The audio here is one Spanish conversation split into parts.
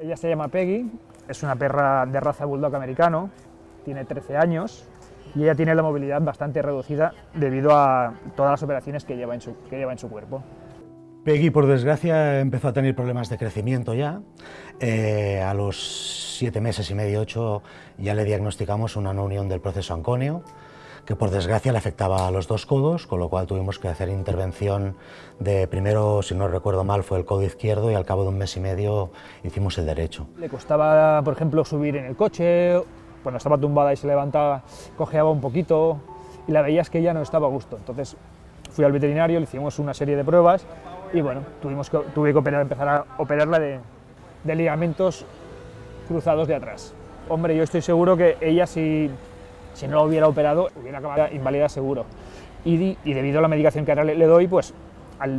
Ella se llama Peggy, es una perra de raza bulldog americano, tiene 13 años y ella tiene la movilidad bastante reducida debido a todas las operaciones que lleva en su, que lleva en su cuerpo. Peggy, por desgracia, empezó a tener problemas de crecimiento ya. Eh, a los siete meses y medio, ocho, ya le diagnosticamos una no unión del proceso anconio que por desgracia le afectaba a los dos codos, con lo cual tuvimos que hacer intervención de primero, si no recuerdo mal, fue el codo izquierdo y al cabo de un mes y medio hicimos el derecho. ¿Le costaba, por ejemplo, subir en el coche? Cuando estaba tumbada y se levantaba, cojeaba un poquito y la veías que ya no estaba a gusto. Entonces fui al veterinario, le hicimos una serie de pruebas y bueno, tuvimos que, tuve que empezar a operarla de, de ligamentos cruzados de atrás. Hombre, yo estoy seguro que ella sí. Si no lo hubiera operado, hubiera acabado inválida seguro. Y, debido a la medicación que ahora le, doy, pues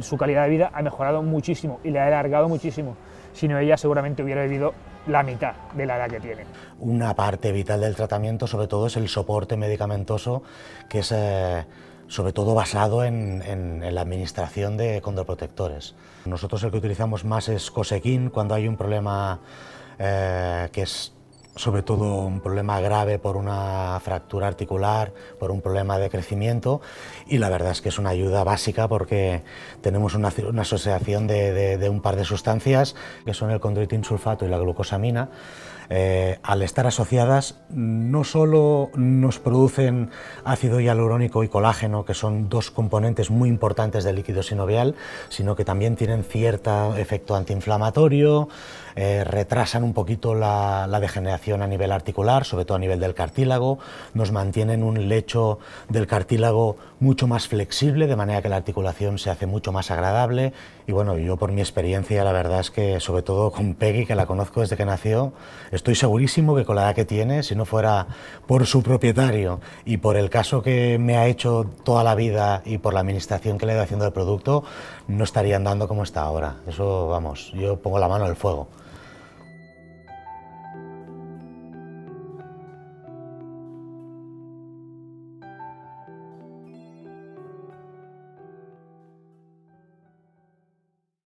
su calidad de vida ha mejorado muchísimo y le ha alargado muchísimo. Si no, ella seguramente hubiera vivido la mitad de la edad que tiene. Una parte vital del tratamiento, sobre todo, es el soporte medicamentoso, que es eh, sobre todo basado en, la administración de condroprotectores. Nosotros el que utilizamos más es Cosequín cuando hay un problema eh, que es sobre todo un problema grave por una fractura articular, por un problema de crecimiento y la verdad es que es una ayuda básica porque tenemos una, asociación de, un par de sustancias que son el condroitin sulfato y la glucosamina. Eh, al estar asociadas no solo nos producen ácido hialurónico y colágeno, que son dos componentes muy importantes del líquido sinovial, sino que también tienen cierto efecto antiinflamatorio, eh, retrasan un poquito la degeneración a nivel articular, sobre todo a nivel del cartílago, nos mantienen un lecho del cartílago mucho más flexible, de manera que la articulación se hace mucho más agradable. Y bueno, yo por mi experiencia, la verdad es que sobre todo con Peggy, que la conozco desde que nació, estoy segurísimo que con la edad que tiene, si no fuera por su propietario y por el caso que me ha hecho toda la vida y por la administración que le he ido haciendo al producto, no estaría andando como está ahora. Eso, vamos, yo pongo la mano al fuego.